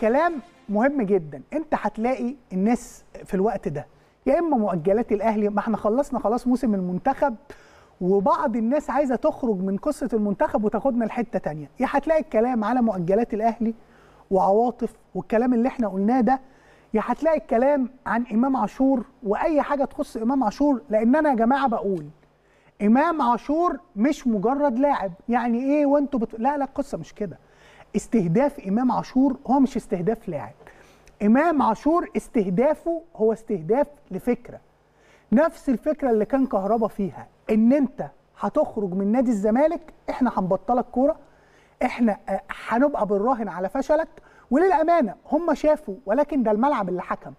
كلام مهم جدا انت هتلاقي الناس في الوقت ده يا اما مؤجلات الاهلي ما احنا خلصنا خلاص موسم المنتخب وبعض الناس عايزه تخرج من قصه المنتخب وتاخدنا لحته تانية يا هتلاقي الكلام على مؤجلات الاهلي وعواطف والكلام اللي احنا قلناه ده يا هتلاقي الكلام عن امام عاشور واي حاجه تخص امام عاشور لان انا يا جماعه بقول امام عاشور مش مجرد لاعب يعني ايه وانتوا بت... لا لا القصه مش كده استهداف امام عاشور هو مش استهداف لاعب امام عاشور استهدافه هو استهداف لفكره نفس الفكره اللي كان كهربا فيها ان انت هتخرج من نادي الزمالك احنا هنبطلك كوره احنا آه، هنبقى بنراهن على فشلك وللامانه هم شافوا ولكن ده الملعب اللي حكم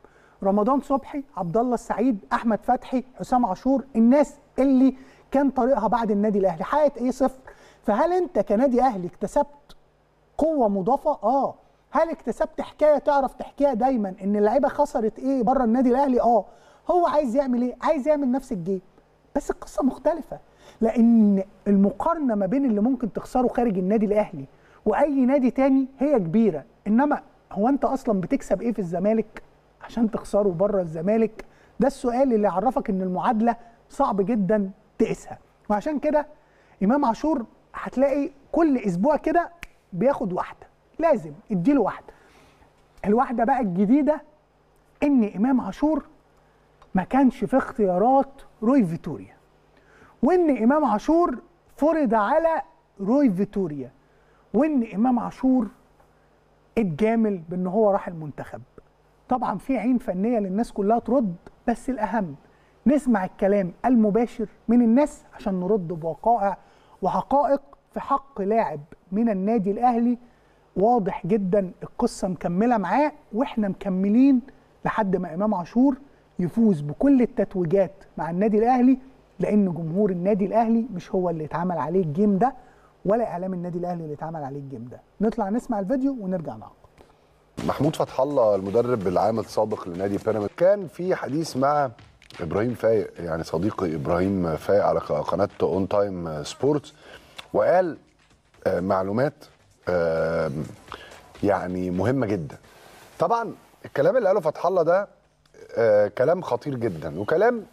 رمضان صبحي عبد الله السعيد احمد فتحي حسام عاشور الناس اللي كان طريقها بعد النادي الاهلي حققت ايه صفر فهل انت كنادي اهلي اكتسبت قوه مضافه اه هل اكتسبت حكايه تعرف تحكيها دايما ان اللعيبه خسرت ايه بره النادي الاهلي اه هو عايز يعمل ايه عايز يعمل نفس الجيم بس القصه مختلفه لان المقارنه ما بين اللي ممكن تخسره خارج النادي الاهلي واي نادي تاني هي كبيره انما هو انت اصلا بتكسب ايه في الزمالك عشان تخسره بره الزمالك ده السؤال اللي عرفك ان المعادله صعب جدا تقيسها وعشان كده امام عاشور هتلاقي كل اسبوع كده بياخد واحده لازم اديله واحده الواحده بقى الجديده ان امام عاشور ما كانش في اختيارات روي فيتوريا وان امام عاشور فرض على روي فيتوريا وان امام عاشور اتجامل بان هو راح المنتخب طبعا في عين فنيه للناس كلها ترد بس الاهم نسمع الكلام المباشر من الناس عشان نرد بوقائع وحقائق في حق لاعب من النادي الاهلي واضح جدا القصه مكمله معاه واحنا مكملين لحد ما امام عاشور يفوز بكل التتويجات مع النادي الاهلي لان جمهور النادي الاهلي مش هو اللي اتعمل عليه الجيم ده ولا اعلام النادي الاهلي اللي اتعمل عليه الجيم ده نطلع نسمع الفيديو ونرجع نعقد محمود فتح الله المدرب العام السابق لنادي بيراميدز كان في حديث مع ابراهيم فايق يعني صديقي ابراهيم فايق على قناه اون تايم سبورتس وقال آه، معلومات آه، يعني مهمه جدا طبعا الكلام اللي قاله فتح الله ده آه، كلام خطير جدا وكلام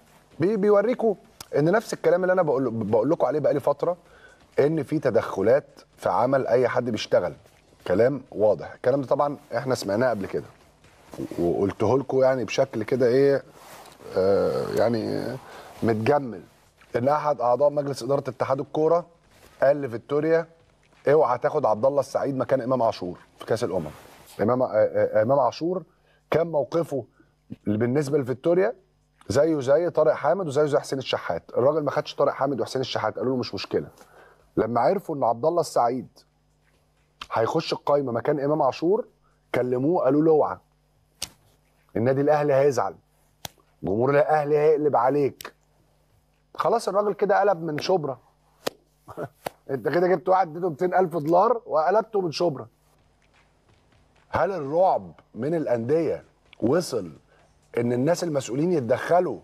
بيوريكم ان نفس الكلام اللي انا بقول بقول لكم عليه بقالي فتره ان في تدخلات في عمل اي حد بيشتغل كلام واضح الكلام ده طبعا احنا سمعناه قبل كده وقلته لكم يعني بشكل كده ايه آه يعني متجمل ان احد اعضاء مجلس اداره اتحاد الكوره قال لفيكتوريا اوعى تاخد عبد الله السعيد مكان امام عاشور في كاس الامم امام آه، آه، امام عاشور كان موقفه بالنسبه لفيكتوريا زيه زي طارق حامد وزيه زي حسين الشحات الراجل ما خدش طارق حامد وحسين الشحات قالوا له مش مشكله لما عرفوا ان عبد الله السعيد هيخش القايمه مكان امام عاشور كلموه قالوا له اوعى النادي الاهلي هيزعل جمهور الاهلي هيقلب عليك خلاص الراجل كده قلب من شبرا انت كده جبت واحد اديته 200000 دولار وقلبته من شبرا هل الرعب من الانديه وصل ان الناس المسؤولين يتدخلوا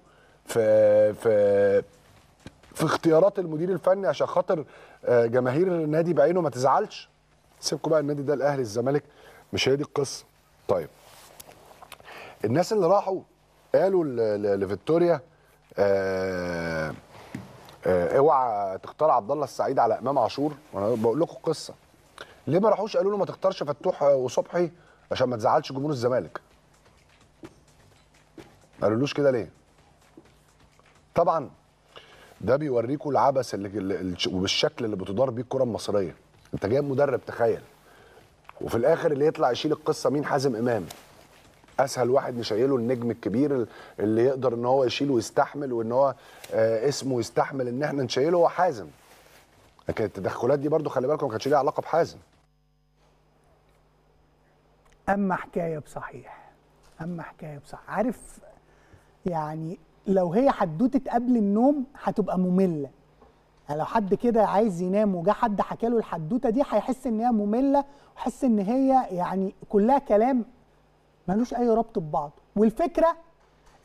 في في في اختيارات المدير الفني عشان خاطر آه، جماهير النادي بعينه ما تزعلش سيبكم بقى النادي ده الاهلي الزمالك مش هي دي القصه طيب الناس اللي راحوا قالوا لفيكتوريا آه آه، اوعى تختار عبد الله السعيد على امام عاشور وانا بقول لكم القصه ليه ما راحوش قالوا له ما تختارش فتوح وصبحي عشان ما تزعلش جمهور الزمالك ما قالولوش كده ليه طبعا ده بيوريكوا العبث اللي وبالشكل اللي بتدار بيه الكره المصريه انت جايب مدرب تخيل وفي الاخر اللي يطلع يشيل القصه مين حازم امام اسهل واحد نشيله النجم الكبير اللي يقدر ان هو يشيل ويستحمل وان هو آه، اسمه يستحمل ان احنا نشيله هو حازم لكن التدخلات دي برضو خلي بالكم ما كانتش ليها علاقه بحازم اما حكايه بصحيح اما حكايه بصحيح عارف يعني لو هي حدوته قبل النوم هتبقى ممله يعني لو حد كده عايز ينام وجا حد حكى له الحدوته دي هيحس ان هي ممله وحس ان هي يعني كلها كلام ملوش اي ربط ببعض والفكره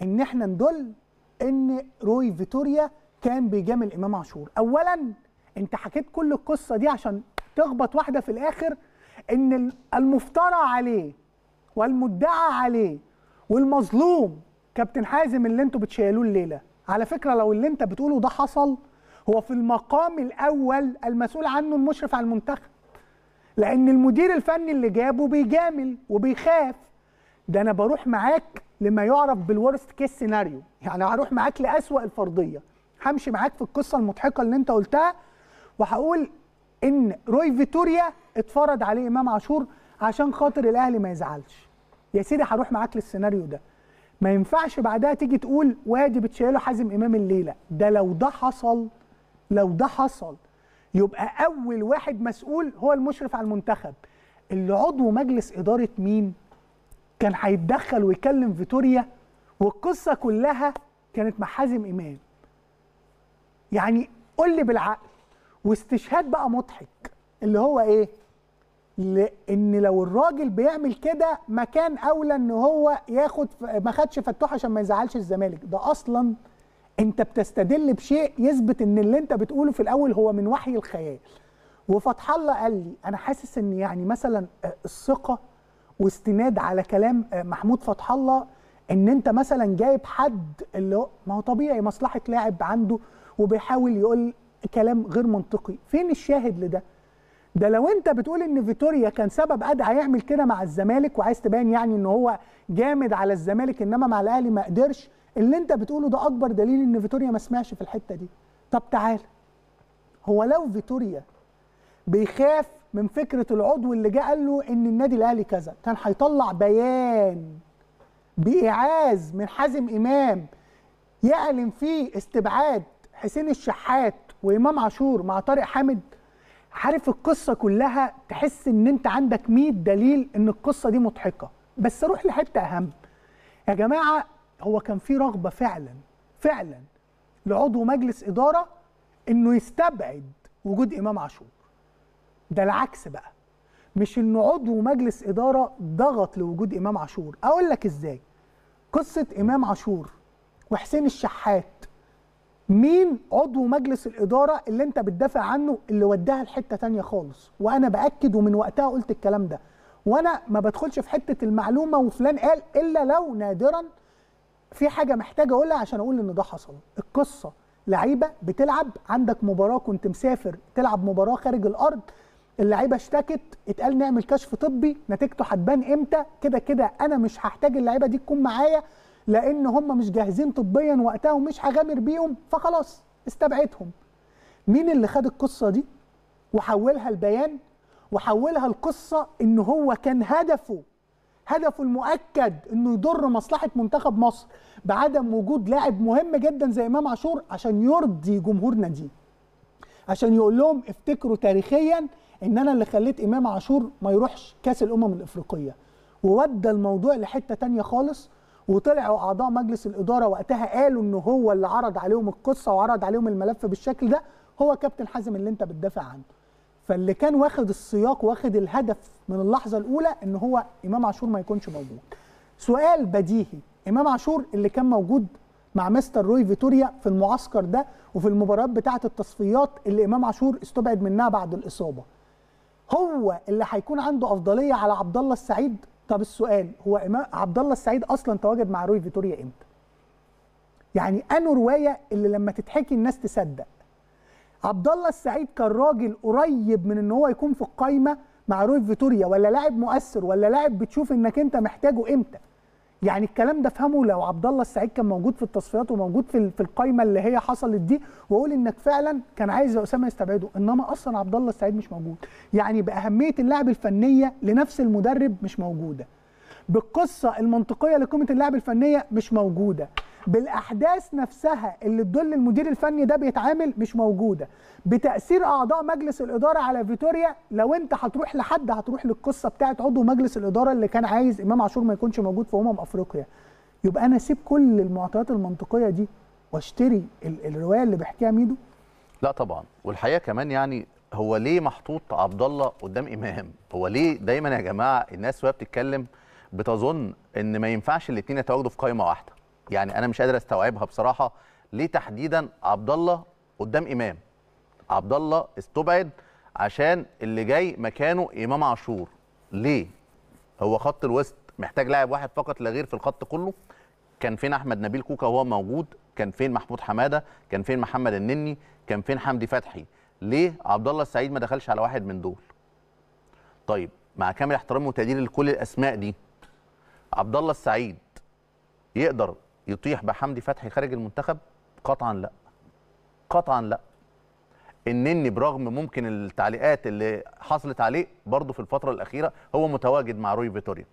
ان احنا ندل ان روي فيتوريا كان بيجامل امام عاشور اولا انت حكيت كل القصه دي عشان تخبط واحده في الاخر ان المفترى عليه والمدعى عليه والمظلوم كابتن حازم اللي انتوا بتشيلوه الليله على فكره لو اللي انت بتقوله ده حصل هو في المقام الاول المسؤول عنه المشرف على المنتخب لان المدير الفني اللي جابه بيجامل وبيخاف ده انا بروح معاك لما يعرف بالورست كيس سيناريو يعني هروح معاك لاسوأ الفرضيه همشي معاك في القصه المضحكه اللي انت قلتها وهقول ان روي فيتوريا اتفرض عليه امام عاشور عشان خاطر الاهلي ما يزعلش يا سيدي هروح معاك للسيناريو ده ما ينفعش بعدها تيجي تقول وادي بتشيله حازم امام الليله ده لو ده حصل لو ده حصل يبقى اول واحد مسؤول هو المشرف على المنتخب اللي عضو مجلس اداره مين كان هيتدخل ويكلم فيتوريا والقصه كلها كانت مع حازم امام يعني قول لي بالعقل واستشهاد بقى مضحك اللي هو ايه لان لو الراجل بيعمل كده ما كان اولى ان هو ياخد ما خدش فتوح عشان ما يزعلش الزمالك ده اصلا انت بتستدل بشيء يثبت ان اللي انت بتقوله في الاول هو من وحي الخيال وفتح الله قال لي انا حاسس ان يعني مثلا آه، الثقه واستناد على كلام آه، محمود فتح الله ان انت مثلا جايب حد اللي ما هو طبيعي مصلحه لاعب عنده وبيحاول يقول كلام غير منطقي فين الشاهد لده ده لو انت بتقول ان فيتوريا كان سبب ادعى يعمل كده مع الزمالك وعايز تبان يعني ان هو جامد على الزمالك انما مع الاهلي ما قدرش اللي انت بتقوله ده اكبر دليل ان فيتوريا ما سمعش في الحته دي طب تعال هو لو فيتوريا بيخاف من فكره العضو اللي جه قال له ان النادي الاهلي كذا كان هيطلع بيان بايعاز من حازم امام يعلن فيه استبعاد حسين الشحات وامام عاشور مع طارق حامد عارف القصه كلها تحس ان انت عندك 100 دليل ان القصه دي مضحكه بس اروح لحته اهم يا جماعه هو كان في رغبه فعلا فعلا لعضو مجلس اداره انه يستبعد وجود امام عاشور ده العكس بقى مش ان عضو مجلس اداره ضغط لوجود امام عاشور اقول لك ازاي قصه امام عاشور وحسين الشحات مين عضو مجلس الاداره اللي انت بتدافع عنه اللي وداها لحته تانية خالص وانا باكد ومن وقتها قلت الكلام ده وانا ما بدخلش في حته المعلومه وفلان قال الا لو نادرا في حاجه محتاجه اقولها عشان اقول ان ده حصل القصه لعيبه بتلعب عندك مباراه كنت مسافر تلعب مباراه خارج الارض اللعيبه اشتكت اتقال نعمل كشف طبي نتيجته هتبان امتى كده كده انا مش هحتاج اللعيبه دي تكون معايا لان هم مش جاهزين طبيا وقتها ومش هغامر بيهم فخلاص استبعدهم مين اللي خد القصه دي وحولها لبيان وحولها لقصه ان هو كان هدفه هدفه المؤكد انه يضر مصلحه منتخب مصر بعدم وجود لاعب مهم جدا زي امام عاشور عشان يرضي جمهور ناديه عشان يقول لهم افتكروا تاريخيا ان انا اللي خليت امام عاشور ما يروحش كاس الامم الافريقيه وودى الموضوع لحته تانية خالص وطلعوا اعضاء مجلس الاداره وقتها قالوا ان هو اللي عرض عليهم القصه وعرض عليهم الملف بالشكل ده هو كابتن حازم اللي انت بتدافع عنه فاللي كان واخد السياق واخد الهدف من اللحظه الاولى ان هو امام عاشور ما يكونش موجود سؤال بديهي امام عاشور اللي كان موجود مع مستر روي فيتوريا في المعسكر ده وفي المباريات بتاعه التصفيات اللي امام عاشور استبعد منها بعد الاصابه هو اللي هيكون عنده افضليه على عبد الله السعيد طب السؤال هو عبد الله السعيد اصلا تواجد مع روي فيتوريا امتى يعني انه روايه اللي لما تتحكي الناس تصدق عبد الله السعيد كان راجل قريب من ان هو يكون في القايمه مع روي فيتوريا ولا لاعب مؤثر ولا لاعب بتشوف انك انت محتاجه امتى يعني الكلام ده افهمه لو عبد الله السعيد كان موجود في التصفيات وموجود في في القايمه اللي هي حصلت دي واقول انك فعلا كان عايز اسامه يستبعده انما اصلا عبد الله السعيد مش موجود يعني باهميه اللعب الفنيه لنفس المدرب مش موجوده بالقصه المنطقيه لقيمه اللعب الفنيه مش موجوده بالاحداث نفسها اللي تدل المدير الفني ده بيتعامل مش موجوده بتاثير اعضاء مجلس الاداره على فيتوريا لو انت هتروح لحد هتروح للقصه بتاعت عضو مجلس الاداره اللي كان عايز امام عاشور ما يكونش موجود في امم افريقيا يبقى انا اسيب كل المعطيات المنطقيه دي واشتري الروايه اللي بيحكيها ميدو لا طبعا والحقيقه كمان يعني هو ليه محطوط عبد الله قدام امام هو ليه دايما يا جماعه الناس وهي بتتكلم بتظن ان ما ينفعش الاثنين يتواجدوا في قائمه واحده يعني انا مش قادر استوعبها بصراحه ليه تحديدا عبد الله قدام امام عبد الله استبعد عشان اللي جاي مكانه امام عاشور ليه هو خط الوسط محتاج لاعب واحد فقط لا غير في الخط كله كان فين احمد نبيل كوكا وهو موجود كان فين محمود حماده كان فين محمد النني كان فين حمدي فتحي ليه عبد الله السعيد ما دخلش على واحد من دول طيب مع كامل احترامي وتقديري لكل الاسماء دي عبد الله السعيد يقدر يطيح بحمدي فتحي خارج المنتخب قطعا لا قطعا لا النني برغم ممكن التعليقات اللي حصلت عليه برضه في الفتره الاخيره هو متواجد مع روي فيتوريا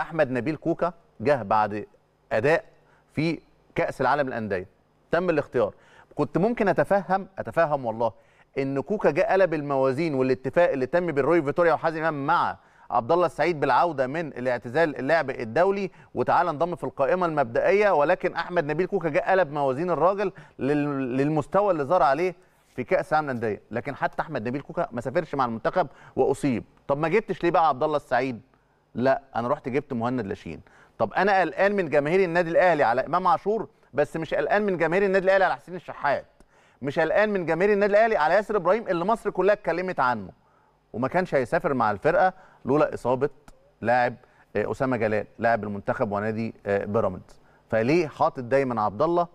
احمد نبيل كوكا جه بعد اداء في كاس العالم للانديه تم الاختيار كنت ممكن اتفهم اتفهم والله ان كوكا جه قلب الموازين والاتفاق اللي تم بين روي فيتوريا وحازم امام مع عبد الله السعيد بالعوده من الاعتزال اللعب الدولي وتعالى انضم في القائمه المبدئيه ولكن احمد نبيل كوكا جاء قلب موازين الراجل للمستوى اللي ظهر عليه في كاس عالم الانديه لكن حتى احمد نبيل كوكا ما سافرش مع المنتخب واصيب طب ما جبتش ليه بقى عبد الله السعيد لا انا رحت جبت مهند لاشين طب انا قلقان من جماهير النادي الاهلي على امام عاشور بس مش قلقان من جماهير النادي الاهلي على حسين الشحات مش قلقان من جماهير النادي الاهلي على ياسر ابراهيم اللي مصر كلها اتكلمت عنه وما كانش هيسافر مع الفرقه لولا اصابه لاعب اسامه آه، جلال لاعب المنتخب ونادي آه، بيراميدز فليه حاطط دايما عبد الله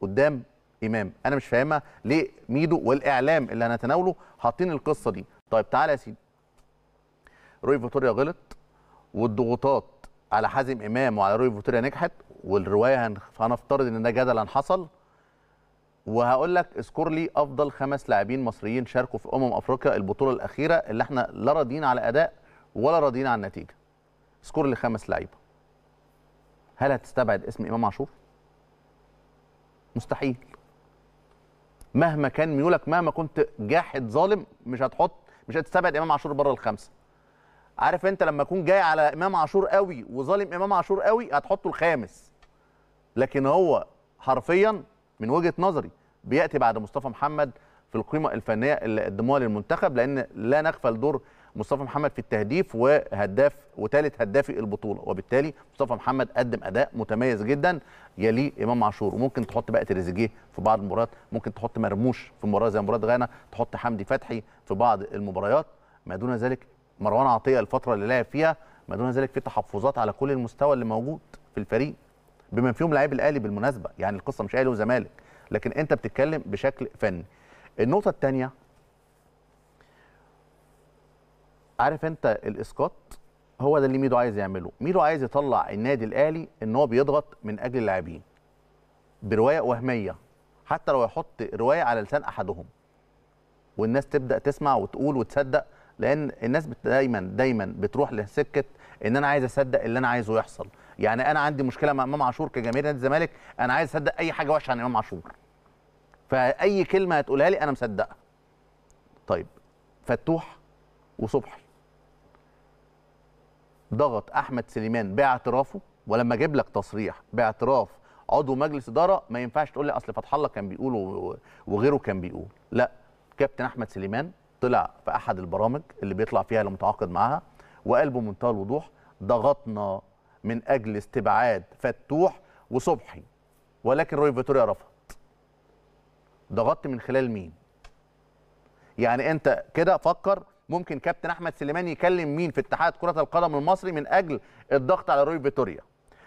قدام امام انا مش فاهمها ليه ميدو والاعلام اللي هنتناوله حاطين القصه دي طيب تعالى يا سيدي روي فيتوريا غلط والضغوطات على حازم امام وعلى روي فيتوريا نجحت والروايه هنفترض ان ده جدلا حصل وهقول لك اذكر لي افضل خمس لاعبين مصريين شاركوا في امم افريقيا البطوله الاخيره اللي احنا لا راضيين على اداء ولا راضيين على النتيجه اذكر لي خمس لعيبه هل هتستبعد اسم امام عاشور مستحيل مهما كان ميولك مهما كنت جاحد ظالم مش هتحط مش هتستبعد امام عاشور بره الخمسه عارف انت لما اكون جاي على امام عاشور قوي وظالم امام عاشور قوي هتحطه الخامس لكن هو حرفيا من وجهه نظري بياتي بعد مصطفى محمد في القيمه الفنيه اللي قدموها للمنتخب لان لا نغفل دور مصطفى محمد في التهديف وهداف وثالث هدافي البطوله وبالتالي مصطفى محمد قدم اداء متميز جدا يليه امام عاشور وممكن تحط بقى تريزيجيه في بعض المباريات ممكن تحط مرموش في مباراه زي مباراه غانا تحط حمدي فتحي في بعض المباريات ما دون ذلك مروان عطيه الفتره اللي لعب فيها ما دون ذلك في تحفظات على كل المستوى اللي موجود في الفريق بما فيهم لعيب الاهلي بالمناسبه يعني القصه مش اهلي وزمالك لكن انت بتتكلم بشكل فني النقطه الثانيه عارف انت الاسقاط هو ده اللي ميدو عايز يعمله ميدو عايز يطلع النادي الاهلي ان هو بيضغط من اجل اللاعبين بروايه وهميه حتى لو يحط روايه على لسان احدهم والناس تبدا تسمع وتقول وتصدق لان الناس دايما دايما بتروح لسكه ان انا عايز اصدق اللي انا عايزه يحصل يعني انا عندي مشكله مع امام عاشور كجماهير نادي الزمالك انا عايز اصدق اي حاجه وحشه عن امام عاشور فاي كلمه هتقولها لي انا مصدقها طيب فتوح وصبحي ضغط احمد سليمان باعترافه ولما اجيب لك تصريح باعتراف عضو مجلس اداره ما ينفعش تقول لي اصل فتح الله كان بيقول وغيره كان بيقول لا كابتن احمد سليمان طلع في احد البرامج اللي بيطلع فيها المتعاقد معاها وقال بمنتهى الوضوح ضغطنا من اجل استبعاد فتوح وصبحي ولكن روي فيتوريا رفض ضغطت من خلال مين يعني انت كده فكر ممكن كابتن احمد سليمان يكلم مين في اتحاد كره القدم المصري من اجل الضغط على روي فيتوريا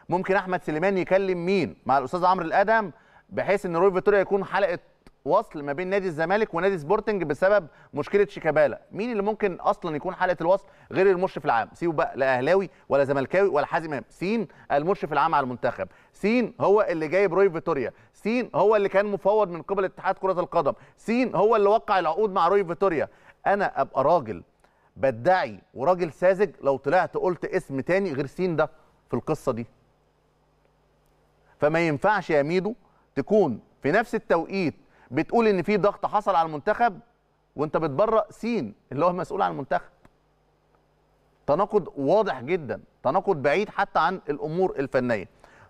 ممكن احمد سليمان يكلم مين مع الاستاذ عمرو الادم بحيث ان روي فيتوريا يكون حلقه وصل ما بين نادي الزمالك ونادي سبورتنج بسبب مشكله شيكابالا مين اللي ممكن اصلا يكون حلقه الوصل غير المشرف العام سيبه بقى لا اهلاوي ولا زملكاوي ولا حازم امام سين المشرف العام على المنتخب سين هو اللي جايب روي فيتوريا سين هو اللي كان مفوض من قبل اتحاد كره القدم سين هو اللي وقع العقود مع روي فيتوريا انا ابقى راجل بدعي وراجل ساذج لو طلعت قلت اسم تاني غير سين ده في القصه دي فما ينفعش يا ميدو تكون في نفس التوقيت بتقول ان في ضغط حصل على المنتخب وانت بتبرأ سين اللي هو مسؤول عن المنتخب تناقض واضح جدا تناقض بعيد حتى عن الامور الفنيه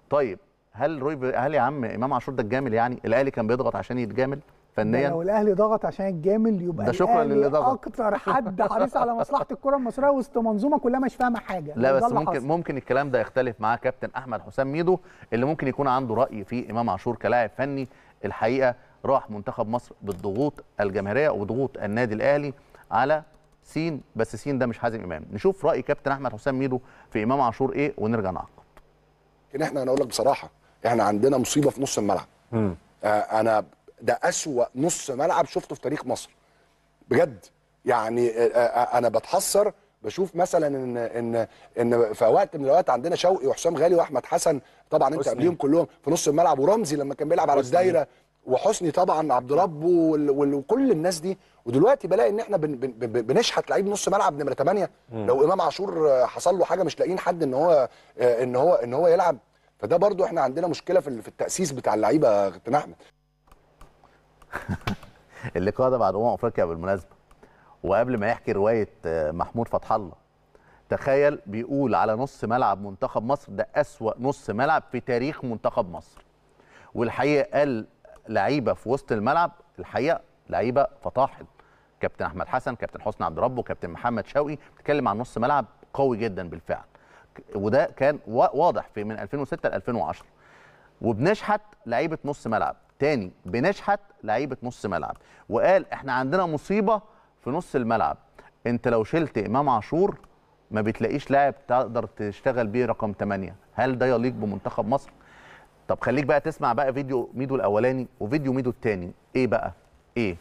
طيب هل روي ب... هل يا عم امام عاشور ده الجامل يعني الاهلي كان بيضغط عشان يتجامل فنيا لو الاهلي ضغط عشان يتجامل يبقى ده شكرا للي ضغط اكتر حد حريص على مصلحه الكره المصريه وسط منظومه كلها مش فاهمه حاجه لا بس ممكن حصل. ممكن الكلام ده يختلف مع كابتن احمد حسام ميدو اللي ممكن يكون عنده راي في امام عاشور كلاعب فني الحقيقه راح منتخب مصر بالضغوط الجماهيريه وضغوط النادي الاهلي على سين بس سين ده مش حازم امام نشوف راي كابتن احمد حسام ميدو في امام عاشور ايه ونرجع نعقب لكن احنا انا اقول لك بصراحه احنا عندنا مصيبه في نص الملعب آه انا ده اسوا نص ملعب شفته في تاريخ مصر بجد يعني آه،, آه،, آه انا بتحسر بشوف مثلا ان ان ان في وقت من الاوقات عندنا شوقي وحسام غالي واحمد حسن طبعا انت قبليهم كلهم في نص الملعب ورمزي لما كان بيلعب على الدايره وحسني طبعا عبد رب وكل الناس دي ودلوقتي بلاقي ان احنا بن بن بنشحت لعيب نص ملعب نمره 8 لو امام عاشور حصل له حاجه مش لاقيين حد ان هو آه، ان هو ان هو يلعب فده برضو احنا عندنا مشكله في التاسيس بتاع اللعيبه كابتن احمد اللقاء ده بعد امم افريقيا بالمناسبه وقبل ما يحكي روايه آه، محمود فتح الله تخيل بيقول على نص ملعب منتخب مصر ده اسوا نص ملعب في تاريخ منتخب مصر والحقيقه قال لعيبه في وسط الملعب الحقيقه لعيبه فطاحل كابتن احمد حسن كابتن حسني عبد ربه كابتن محمد شوقي بتكلم عن نص ملعب قوي جدا بالفعل وده كان واضح في من 2006 ل 2010 وبنشحت لعيبه نص ملعب تاني بنشحت لعيبه نص ملعب وقال احنا عندنا مصيبه في نص الملعب انت لو شلت امام عاشور ما بتلاقيش لاعب تقدر تشتغل بيه رقم 8 هل ده يليق بمنتخب مصر طب خليك بقى تسمع بقى فيديو ميدو الاولاني وفيديو ميدو الثاني ايه بقى ايه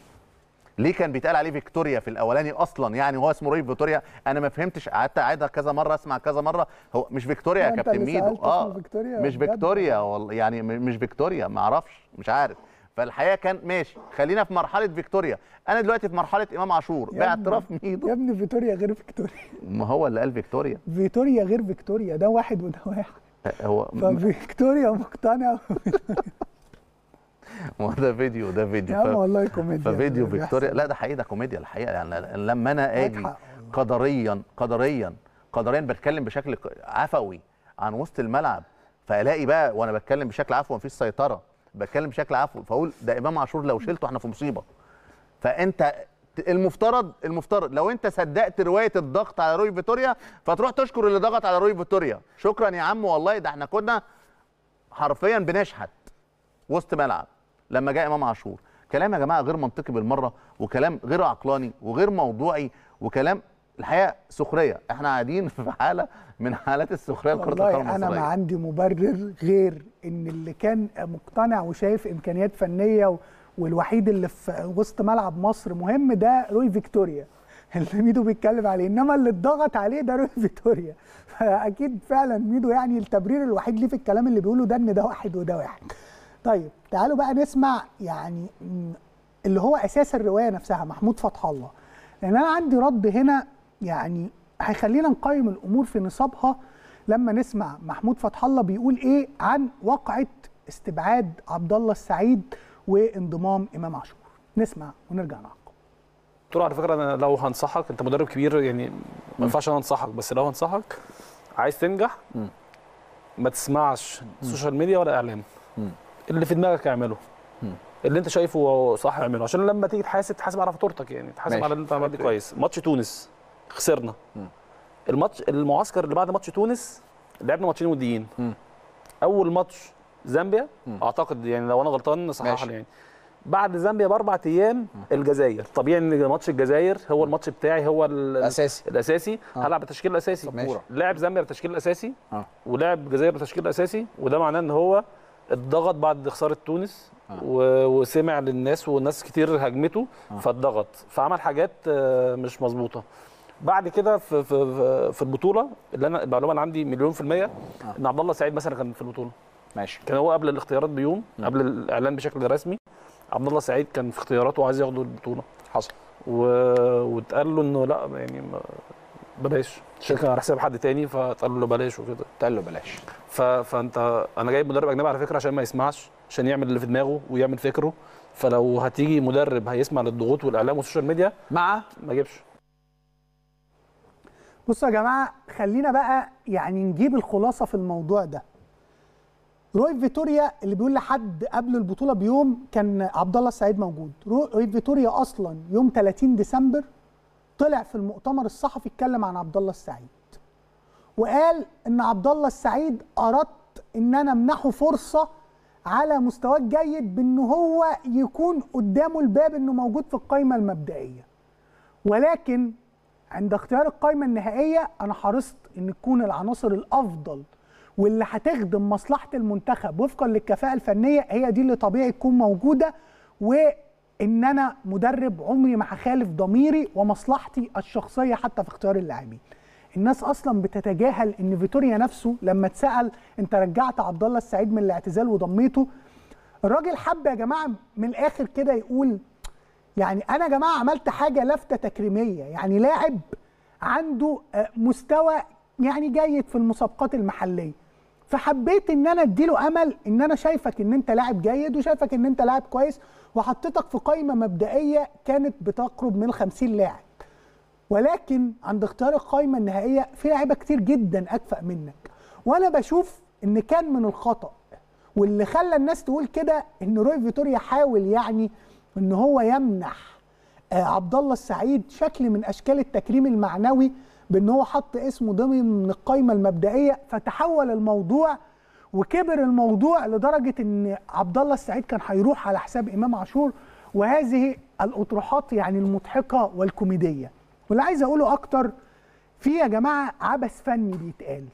ليه كان بيتقال عليه فيكتوريا في الاولاني اصلا يعني هو اسمه ريف فيكتوريا انا ما فهمتش قعدت اعيدها كذا مره اسمع كذا مره هو مش فيكتوريا يا كابتن ميدو اه فيكتوريا مش فيكتوريا والله يعني مش فيكتوريا ما اعرفش مش عارف فالحقيقه كان ماشي خلينا في مرحله فيكتوريا انا دلوقتي في مرحله امام عاشور باعتراف ميدو يا ابني فيكتوريا غير فيكتوريا ما هو اللي قال فيكتوريا فيكتوريا غير فيكتوريا ده واحد وده واحد هو ففيكتوريا مقتنعه ما هو ده فيديو ده فيديو يا عم والله كوميديا ففيديو فيكتوريا لا ده حقيقي ده كوميديا الحقيقه يعني لما انا اجي قدريا قدريا قدريا بتكلم بشكل عفوي عن وسط الملعب فالاقي بقى وانا بتكلم بشكل عفوي مفيش سيطره بتكلم بشكل عفوي فاقول ده امام عاشور لو شلته احنا في مصيبه فانت المفترض المفترض لو انت صدقت روايه الضغط على روي فيتوريا فتروح تشكر اللي ضغط على روي فيتوريا شكرا يا عم والله ده احنا كنا حرفيا بنشحت وسط ملعب لما جاء امام عاشور كلام يا جماعه غير منطقي بالمره وكلام غير عقلاني وغير موضوعي وكلام الحقيقه سخريه احنا قاعدين في حاله من حالات السخريه لكره القدم المصريه انا ما عندي مبرر غير ان اللي كان مقتنع وشايف امكانيات فنيه و... والوحيد اللي في وسط ملعب مصر مهم ده روي فيكتوريا اللي ميدو بيتكلم عليه انما اللي اتضغط عليه ده روي فيكتوريا فاكيد فعلا ميدو يعني التبرير الوحيد ليه في الكلام اللي بيقوله ده ان ده واحد وده واحد طيب تعالوا بقى نسمع يعني اللي هو اساس الروايه نفسها محمود فتح الله لان انا عندي رد هنا يعني هيخلينا نقيم الامور في نصابها لما نسمع محمود فتح الله بيقول ايه عن وقعه استبعاد عبد الله السعيد وانضمام امام عاشور نسمع ونرجع نعقب دكتور على فكره انا لو هنصحك انت مدرب كبير يعني ما ينفعش انا انصحك بس لو هنصحك عايز تنجح م. ما تسمعش سوشيال ميديا ولا اعلام اللي في دماغك اعمله اللي انت شايفه صح اعمله عشان لما تيجي تحاسب تحاسب على فاتورتك يعني تحاسب على اللي انت عملته كويس ماتش تونس خسرنا الماتش المعسكر اللي بعد ماتش تونس لعبنا ماتشين وديين اول ماتش زامبيا اعتقد يعني لو انا غلطان صححني يعني بعد زامبيا باربع ايام الجزائر طبيعي ان ماتش الجزائر هو الماتش بتاعي هو الاساسي الاساسي آه. هلعب بالتشكيل الاساسي لعب زامبيا بالتشكيل الاساسي آه. ولعب الجزائر بالتشكيل الاساسي وده معناه ان هو اتضغط بعد خساره تونس آه. وسمع للناس وناس كتير هاجمته آه. فاتضغط فعمل حاجات آه، مش مظبوطه بعد كده في في في البطوله اللي انا المعلومه اللي عندي مليون في الميه آه. ان عبد الله سعيد مثلا كان في البطوله ماشي كان هو قبل الاختيارات بيوم م. قبل الاعلان بشكل رسمي عبد الله سعيد كان في اختياراته وعايز ياخد البطوله حصل و... واتقال له انه لا يعني ما... بلاش الشركه على حساب حد تاني فاتقال له بلاش وكده اتقال له بلاش ف... فانت انا جايب مدرب اجنبي على فكره عشان ما يسمعش عشان يعمل اللي في دماغه ويعمل فكره فلو هتيجي مدرب هيسمع للضغوط والاعلام والسوشيال ميديا مع ما جيبش بصوا يا جماعه خلينا بقى يعني نجيب الخلاصه في الموضوع ده رويف فيتوريا اللي بيقول لحد قبل البطوله بيوم كان عبد الله السعيد موجود رويف فيتوريا اصلا يوم 30 ديسمبر طلع في المؤتمر الصحفي اتكلم عن عبد الله السعيد وقال ان عبد الله السعيد اردت ان انا امنحه فرصه على مستواه الجيد بان هو يكون قدامه الباب انه موجود في القائمه المبدئيه ولكن عند اختيار القائمه النهائيه انا حرصت ان تكون العناصر الافضل واللي هتخدم مصلحه المنتخب وفقا للكفاءه الفنيه هي دي اللي طبيعي تكون موجوده وان انا مدرب عمري ما هخالف ضميري ومصلحتي الشخصيه حتى في اختيار اللاعبين الناس اصلا بتتجاهل ان فيتوريا نفسه لما اتسال انت رجعت عبد الله السعيد من الاعتزال وضميته الراجل حب يا جماعه من الاخر كده يقول يعني انا يا جماعه عملت حاجه لافته تكريميه يعني لاعب عنده آه، مستوى يعني جيد في المسابقات المحليه فحبيت ان انا اديله امل ان انا شايفك ان انت لاعب جيد وشايفك ان انت لاعب كويس وحطيتك في قائمه مبدئيه كانت بتقرب من 50 لاعب ولكن عند اختيار القائمه النهائيه في لعيبه كتير جدا اكفأ منك وانا بشوف ان كان من الخطا واللي خلى الناس تقول كده ان روي فيتوريا حاول يعني ان هو يمنح آه، عبد الله السعيد شكل من اشكال التكريم المعنوي بان هو حط اسمه ضمن القايمه المبدئيه فتحول الموضوع وكبر الموضوع لدرجه ان عبد الله السعيد كان هيروح على حساب امام عاشور وهذه الاطروحات يعني المضحكه والكوميديه واللي عايز اقوله اكتر في يا جماعه عبث فني بيتقال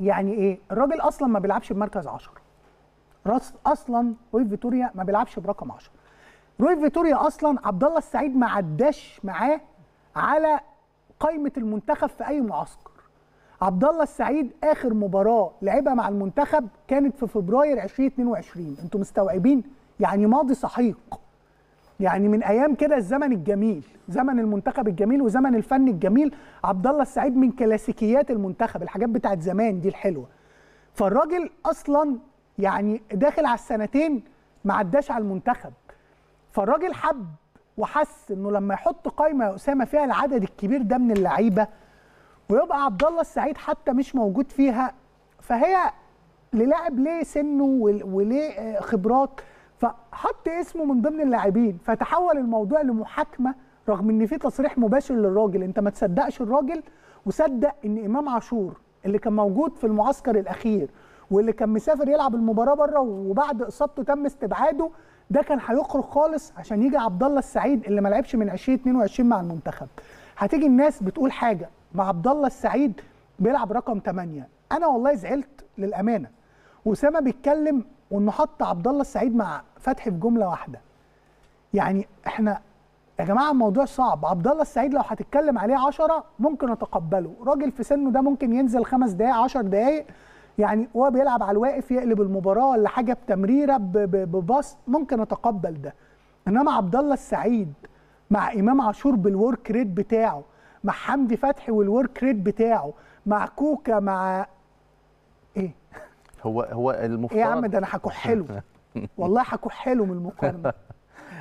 يعني ايه الراجل اصلا ما بيلعبش بمركز 10 راس اصلا روي فيتوريا ما بيلعبش برقم 10 روي فيتوريا اصلا عبد الله السعيد ما عداش معاه على قائمه المنتخب في اي معسكر عبد الله السعيد اخر مباراه لعبها مع المنتخب كانت في فبراير 2022 انتم مستوعبين يعني ماضي سحيق يعني من ايام كده الزمن الجميل زمن المنتخب الجميل وزمن الفن الجميل عبد الله السعيد من كلاسيكيات المنتخب الحاجات بتاعت زمان دي الحلوه فالراجل اصلا يعني داخل على السنتين ما عداش على المنتخب فالراجل حب وحس انه لما يحط قايمه يا اسامه فيها العدد الكبير ده من اللعيبه ويبقى عبد الله السعيد حتى مش موجود فيها فهي للاعب ليه سنه وليه آه، خبرات فحط اسمه من ضمن اللاعبين فتحول الموضوع لمحاكمه رغم ان في تصريح مباشر للراجل انت ما تصدقش الراجل وصدق ان امام عاشور اللي كان موجود في المعسكر الاخير واللي كان مسافر يلعب المباراه بره وبعد اصابته تم استبعاده ده كان هيخرج خالص عشان يجي عبد الله السعيد اللي ما لعبش من 2022 مع المنتخب هتيجي الناس بتقول حاجه مع عبد الله السعيد بيلعب رقم 8 انا والله زعلت للامانه اسامه بيتكلم وانه حط عبد الله السعيد مع فتحي في جمله واحده يعني احنا يا جماعه الموضوع صعب عبد الله السعيد لو هتتكلم عليه 10 ممكن اتقبله راجل في سنه ده ممكن ينزل خمس دقائق 10 دقائق يعني هو بيلعب على الواقف يقلب المباراه ولا حاجه بتمريره بباص ممكن اتقبل ده انما عبد الله السعيد مع امام عاشور بالورك ريت بتاعه مع حمدي فتحي والورك ريت بتاعه مع كوكا مع ايه هو هو المفترض ايه يا عم ده انا حلو والله حلو من المقارنه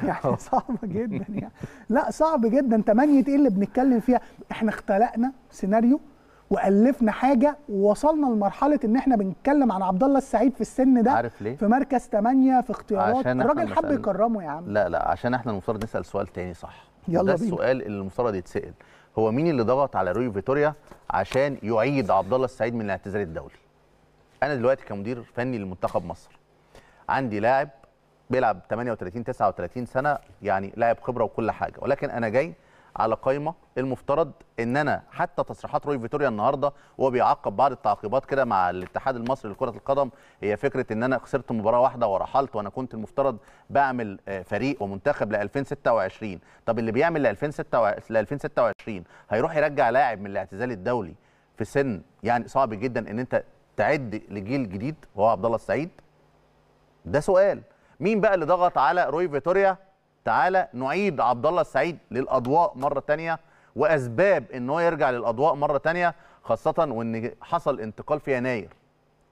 يعني اه. صعب جدا يعني لا صعب جدا 8 ايه اللي بنتكلم فيها احنا اختلقنا سيناريو والفنا حاجه ووصلنا لمرحله ان احنا بنتكلم عن عبد الله السعيد في السن ده عارف ليه؟ في مركز 8 في اختيارات الراجل حب يكرمه يا عم لا لا عشان احنا المفترض نسال سؤال تاني صح يلا ده بينا. السؤال اللي المفترض يتسال هو مين اللي ضغط على روي فيتوريا عشان يعيد عبد الله السعيد من الاعتزال الدولي انا دلوقتي كمدير فني لمنتخب مصر عندي لاعب بيلعب 38 39 سنه يعني لاعب خبره وكل حاجه ولكن انا جاي على قايمه المفترض ان انا حتى تصريحات روي فيتوريا النهارده وهو بيعقب بعض التعقيبات كده مع الاتحاد المصري لكره القدم هي فكره ان انا خسرت مباراه واحده ورحلت وانا كنت المفترض بعمل آه، فريق ومنتخب ل 2026 طب اللي بيعمل ل 2026 هيروح يرجع لاعب من الاعتزال الدولي في سن يعني صعب جدا ان انت تعد لجيل جديد وهو عبد الله السعيد ده سؤال مين بقى اللي ضغط على روي فيتوريا تعالى نعيد عبد الله السعيد للاضواء مره ثانيه واسباب ان هو يرجع للاضواء مره ثانيه خاصه وان حصل انتقال في يناير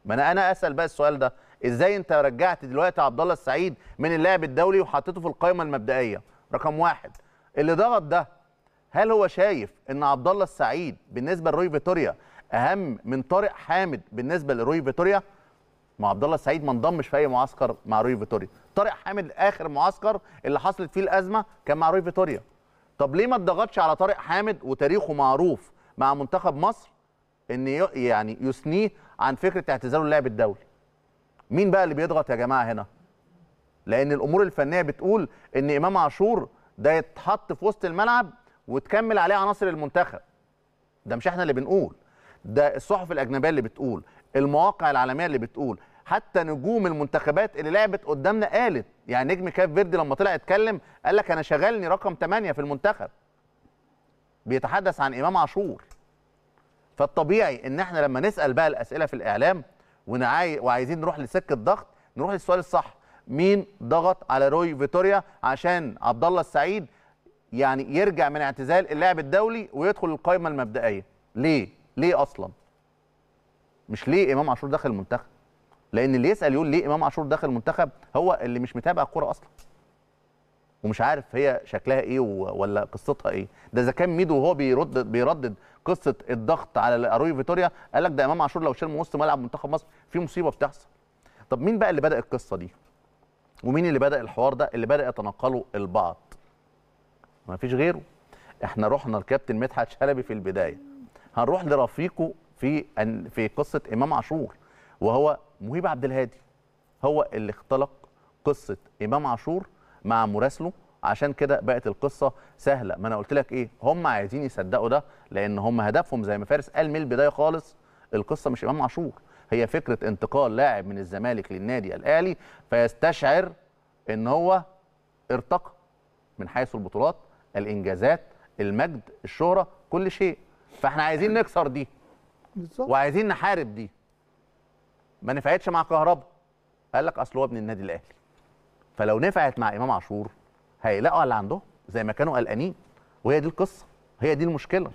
ما انا انا اسال بقى السؤال ده ازاي انت رجعت دلوقتي عبد الله السعيد من اللاعب الدولي وحطيته في القائمه المبدئيه رقم واحد اللي ضغط ده هل هو شايف ان عبد الله السعيد بالنسبه لروي فيتوريا اهم من طارق حامد بالنسبه لروي فيتوريا ما عبد الله السعيد ما انضمش في اي معسكر مع روي فيتوريا طارق حامد اخر معسكر اللي حصلت فيه الازمه كان مع روي فيتوريا طب ليه ما اتضغطش على طارق حامد وتاريخه معروف مع منتخب مصر ان يعني يثنيه عن فكره اعتزاله اللعب الدولي مين بقى اللي بيضغط يا جماعه هنا لان الامور الفنيه بتقول ان امام عاشور ده يتحط في وسط الملعب وتكمل عليه عناصر المنتخب ده مش احنا اللي بنقول ده الصحف الاجنبيه اللي بتقول المواقع العالميه اللي بتقول حتى نجوم المنتخبات اللي لعبت قدامنا قالت يعني نجم كاف فيردي لما طلع اتكلم قال لك انا شغلني رقم 8 في المنتخب بيتحدث عن امام عاشور فالطبيعي ان احنا لما نسال بقى الاسئله في الاعلام ونعاي وعايزين نروح لسكه ضغط نروح للسؤال الصح مين ضغط على روي فيتوريا عشان عبد الله السعيد يعني يرجع من اعتزال اللاعب الدولي ويدخل القائمه المبدئيه ليه ليه اصلا مش ليه امام عاشور دخل المنتخب لان اللي يسال يقول ليه امام عاشور داخل المنتخب هو اللي مش متابع الكوره اصلا ومش عارف هي شكلها ايه ولا قصتها ايه ده اذا كان ميدو وهو بيرد بيردد قصه الضغط على اروي فيتوريا قال لك ده امام عاشور لو شال من وسط ملعب منتخب مصر في مصيبه بتحصل طب مين بقى اللي بدا القصه دي ومين اللي بدا الحوار ده اللي بدا يتناقله البعض ما فيش غيره احنا رحنا لكابتن مدحت شلبي في البدايه هنروح لرفيقه في في قصه امام عاشور وهو مهيب عبد الهادي هو اللي اختلق قصه امام عاشور مع مراسله عشان كده بقت القصه سهله ما انا قلت لك ايه هم عايزين يصدقوا ده لان هم هدفهم زي ما فارس قال من البدايه خالص القصه مش امام عاشور هي فكره انتقال لاعب من الزمالك للنادي الاهلي فيستشعر ان هو ارتقى من حيث البطولات الانجازات المجد الشهره كل شيء فاحنا عايزين نكسر دي بالظبط وعايزين نحارب دي ما نفعتش مع كهربا قال لك اصل هو ابن النادي الاهلي فلو نفعت مع امام عاشور هيلاقوا اللي عندهم زي ما كانوا قلقانين وهي دي القصه هي دي المشكله